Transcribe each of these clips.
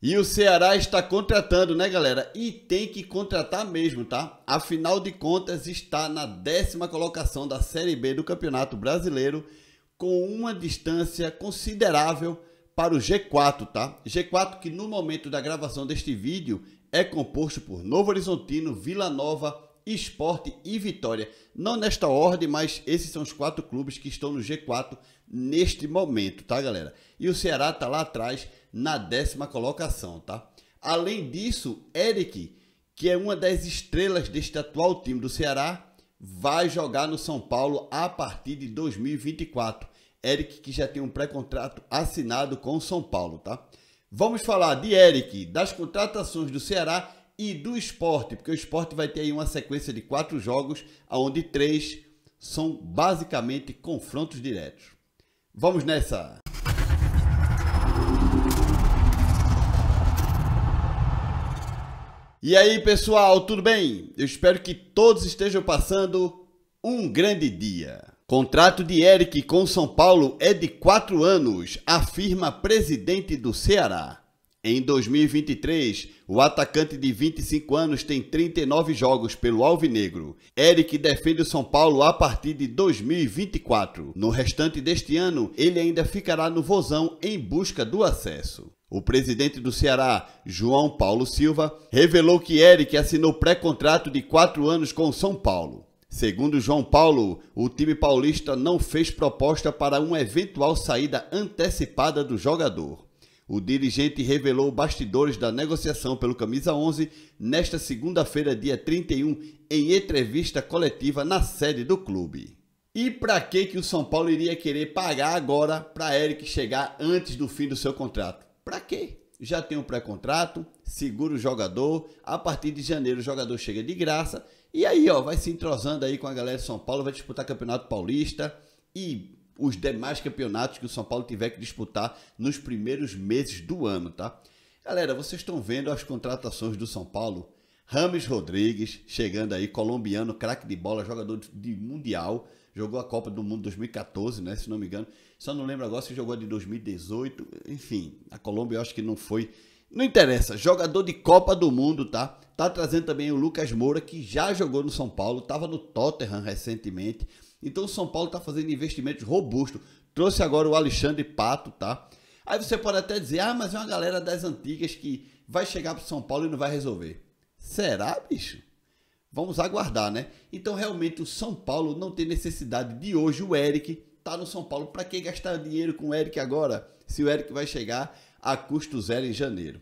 E o Ceará está contratando, né, galera? E tem que contratar mesmo, tá? Afinal de contas, está na décima colocação da Série B do Campeonato Brasileiro, com uma distância considerável para o G4, tá? G4 que no momento da gravação deste vídeo é composto por Novo Horizontino, Vila Nova, Esporte e Vitória. Não nesta ordem, mas esses são os quatro clubes que estão no G4 neste momento, tá, galera? E o Ceará tá lá atrás na décima colocação, tá? Além disso, Eric, que é uma das estrelas deste atual time do Ceará, vai jogar no São Paulo a partir de 2024. Eric que já tem um pré-contrato assinado com o São Paulo, tá? Vamos falar de Eric, das contratações do Ceará e do esporte, porque o esporte vai ter aí uma sequência de quatro jogos, onde três são basicamente confrontos diretos. Vamos nessa! E aí, pessoal, tudo bem? Eu espero que todos estejam passando um grande dia. Contrato de Eric com São Paulo é de quatro anos, afirma presidente do Ceará. Em 2023, o atacante de 25 anos tem 39 jogos pelo Alvinegro. Eric defende o São Paulo a partir de 2024. No restante deste ano, ele ainda ficará no Vozão em busca do acesso. O presidente do Ceará, João Paulo Silva, revelou que Eric assinou pré-contrato de quatro anos com o São Paulo. Segundo João Paulo, o time paulista não fez proposta para uma eventual saída antecipada do jogador. O dirigente revelou bastidores da negociação pelo Camisa 11 nesta segunda-feira, dia 31, em entrevista coletiva na sede do clube. E para que que o São Paulo iria querer pagar agora para Eric chegar antes do fim do seu contrato? Para quê? Já tem um pré-contrato, segura o jogador, a partir de janeiro o jogador chega de graça e aí, ó, vai se entrosando aí com a galera de São Paulo, vai disputar Campeonato Paulista e os demais campeonatos que o São Paulo tiver que disputar nos primeiros meses do ano, tá? Galera, vocês estão vendo as contratações do São Paulo? Rames Rodrigues chegando aí, colombiano, craque de bola, jogador de mundial, jogou a Copa do Mundo 2014, né, se não me engano. Só não lembro agora se jogou de 2018, enfim, a Colômbia eu acho que não foi. Não interessa, jogador de Copa do Mundo, tá? Tá trazendo também o Lucas Moura, que já jogou no São Paulo, estava no Tottenham recentemente então o São Paulo está fazendo investimentos robustos. Trouxe agora o Alexandre Pato, tá? Aí você pode até dizer, ah, mas é uma galera das antigas que vai chegar para São Paulo e não vai resolver. Será, bicho? Vamos aguardar, né? Então realmente o São Paulo não tem necessidade de hoje o Eric tá no São Paulo. Para que gastar dinheiro com o Eric agora? Se o Eric vai chegar a custo zero em janeiro.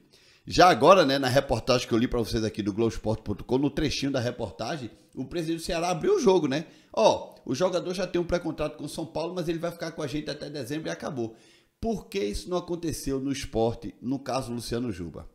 Já agora, né, na reportagem que eu li para vocês aqui do Globoesporte.com, no trechinho da reportagem, o presidente do Ceará abriu o jogo, né? Ó, oh, o jogador já tem um pré-contrato com o São Paulo, mas ele vai ficar com a gente até dezembro e acabou. Por que isso não aconteceu no esporte, no caso Luciano Juba?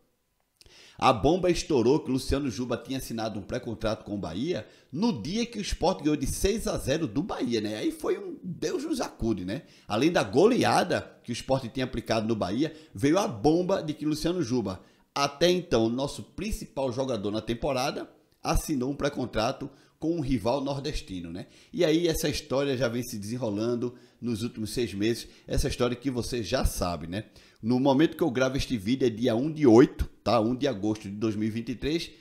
A bomba estourou que Luciano Juba tinha assinado um pré-contrato com o Bahia no dia que o esporte ganhou de 6 a 0 do Bahia, né? Aí foi um Deus nos acude, né? Além da goleada que o esporte tinha aplicado no Bahia, veio a bomba de que Luciano Juba, até então nosso principal jogador na temporada, assinou um pré-contrato com um rival nordestino, né? E aí essa história já vem se desenrolando nos últimos seis meses, essa história que você já sabe, né? No momento que eu gravo este vídeo é dia 1 de 8, tá? 1 de agosto de 2023,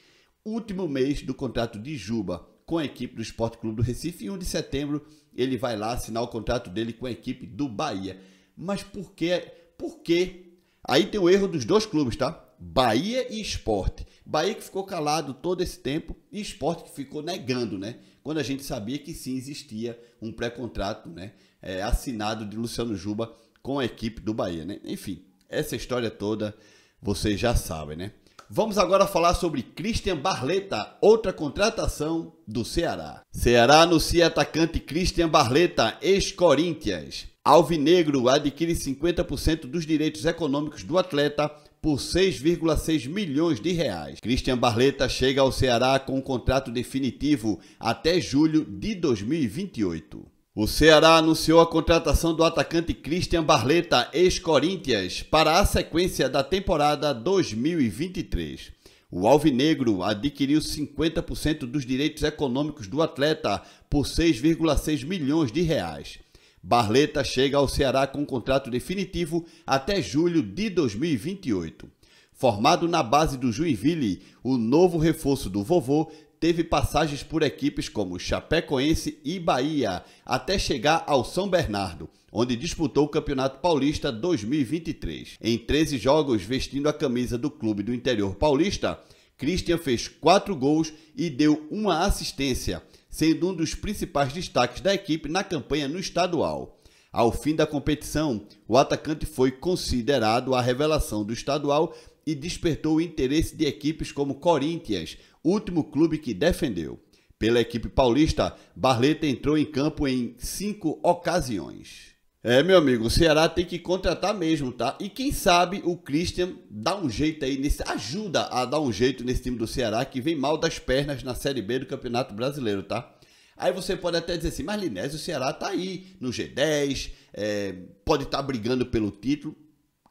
último mês do contrato de Juba com a equipe do Esporte Clube do Recife e 1 de setembro ele vai lá assinar o contrato dele com a equipe do Bahia. Mas por que, por que Aí tem o erro dos dois clubes, tá? Bahia e Esporte. Bahia que ficou calado todo esse tempo e Esporte que ficou negando, né? Quando a gente sabia que sim existia um pré-contrato, né? É, assinado de Luciano Juba com a equipe do Bahia, né? Enfim, essa história toda vocês já sabem, né? Vamos agora falar sobre Christian Barleta, outra contratação do Ceará. Ceará anuncia atacante Christian Barleta, ex-Corinthians. Alvinegro adquire 50% dos direitos econômicos do atleta por 6,6 milhões de reais. Christian Barleta chega ao Ceará com um contrato definitivo até julho de 2028. O Ceará anunciou a contratação do atacante Christian Barleta, ex-Corinthians, para a sequência da temporada 2023. O Alvinegro adquiriu 50% dos direitos econômicos do atleta por 6,6 milhões de reais. Barleta chega ao Ceará com contrato definitivo até julho de 2028. Formado na base do Juinville, o novo reforço do vovô teve passagens por equipes como Chapecoense e Bahia, até chegar ao São Bernardo, onde disputou o Campeonato Paulista 2023. Em 13 jogos vestindo a camisa do clube do interior paulista, Christian fez 4 gols e deu uma assistência, sendo um dos principais destaques da equipe na campanha no estadual. Ao fim da competição, o atacante foi considerado a revelação do estadual e despertou o interesse de equipes como Corinthians, último clube que defendeu. Pela equipe paulista, Barleta entrou em campo em cinco ocasiões. É, meu amigo, o Ceará tem que contratar mesmo, tá? E quem sabe o Christian dá um jeito aí nesse. ajuda a dar um jeito nesse time do Ceará que vem mal das pernas na Série B do Campeonato Brasileiro, tá? Aí você pode até dizer assim, mas Linésio, o Ceará tá aí no G10, é, pode estar tá brigando pelo título.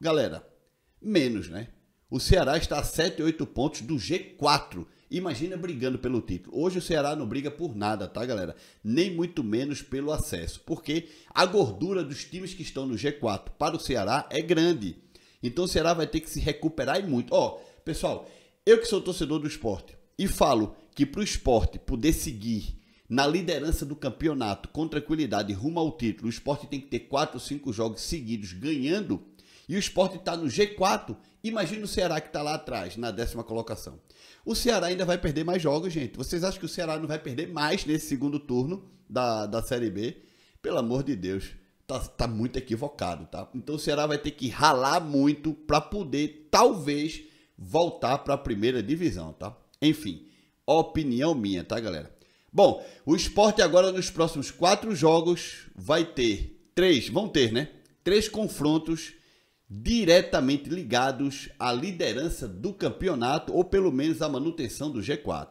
Galera, menos, né? O Ceará está a 7, 8 pontos do G4 Imagina brigando pelo título. Hoje o Ceará não briga por nada, tá, galera? Nem muito menos pelo acesso, porque a gordura dos times que estão no G4 para o Ceará é grande. Então o Ceará vai ter que se recuperar e muito. Ó, pessoal, eu que sou torcedor do esporte e falo que para o esporte poder seguir na liderança do campeonato com tranquilidade rumo ao título, o esporte tem que ter 4 ou 5 jogos seguidos ganhando e o esporte está no G4 Imagina o Ceará que está lá atrás, na décima colocação. O Ceará ainda vai perder mais jogos, gente. Vocês acham que o Ceará não vai perder mais nesse segundo turno da, da Série B? Pelo amor de Deus, tá, tá muito equivocado, tá? Então o Ceará vai ter que ralar muito para poder, talvez, voltar para a primeira divisão, tá? Enfim, opinião minha, tá, galera? Bom, o esporte agora nos próximos quatro jogos vai ter três, vão ter, né? Três confrontos diretamente ligados à liderança do campeonato ou pelo menos à manutenção do G4.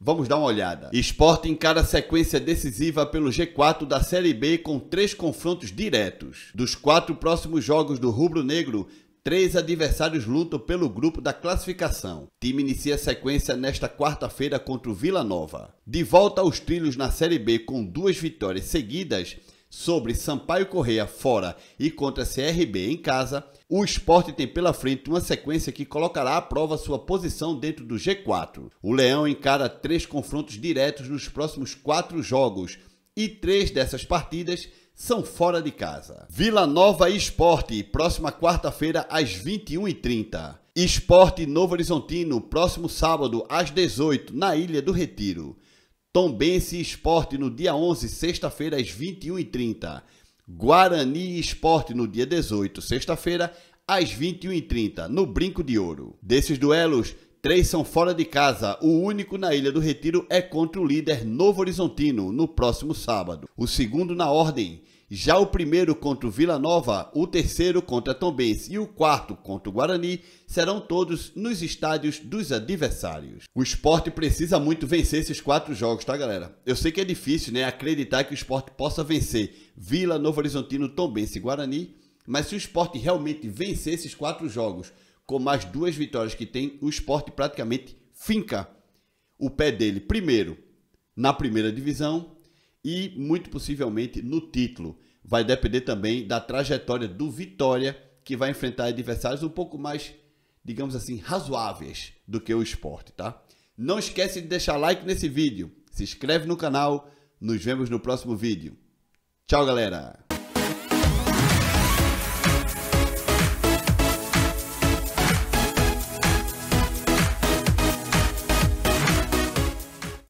Vamos dar uma olhada. Esporte encara sequência decisiva pelo G4 da Série B com três confrontos diretos. Dos quatro próximos jogos do Rubro Negro, Três adversários lutam pelo grupo da classificação. O time inicia a sequência nesta quarta-feira contra o Vila Nova. De volta aos trilhos na Série B com duas vitórias seguidas, sobre Sampaio Correia fora e contra CRB em casa, o esporte tem pela frente uma sequência que colocará à prova sua posição dentro do G4. O Leão encara três confrontos diretos nos próximos quatro jogos e três dessas partidas são fora de casa. Vila Nova Esporte, próxima quarta-feira às 21h30. Esporte Novo Horizontino, próximo sábado às 18 na Ilha do Retiro. Tombense Esporte no dia 11, sexta-feira, às 21h30. Guarani Esporte no dia 18, sexta-feira, às 21h30, no Brinco de Ouro. Desses duelos, três são fora de casa. O único na Ilha do Retiro é contra o líder Novo Horizontino, no próximo sábado. O segundo na ordem já o primeiro contra o Vila Nova, o terceiro contra Tombense e o quarto contra o Guarani serão todos nos estádios dos adversários. O esporte precisa muito vencer esses quatro jogos, tá galera? Eu sei que é difícil né, acreditar que o esporte possa vencer Vila, Novo Horizontino, Tombense e Guarani, mas se o esporte realmente vencer esses quatro jogos, com mais duas vitórias que tem, o esporte praticamente finca o pé dele primeiro na primeira divisão e muito possivelmente no título. Vai depender também da trajetória do Vitória, que vai enfrentar adversários um pouco mais, digamos assim, razoáveis do que o esporte, tá? Não esquece de deixar like nesse vídeo, se inscreve no canal, nos vemos no próximo vídeo. Tchau, galera!